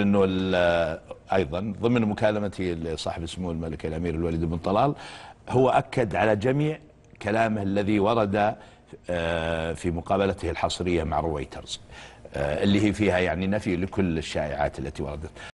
لأنه أيضا ضمن مكالمتي لصاحب السمو الملك الأمير الوليد بن طلال هو أكد على جميع كلامه الذي ورد آه، في مقابلته الحصرية مع رويترز آه، اللي هي فيها يعني نفي لكل الشائعات التي وردت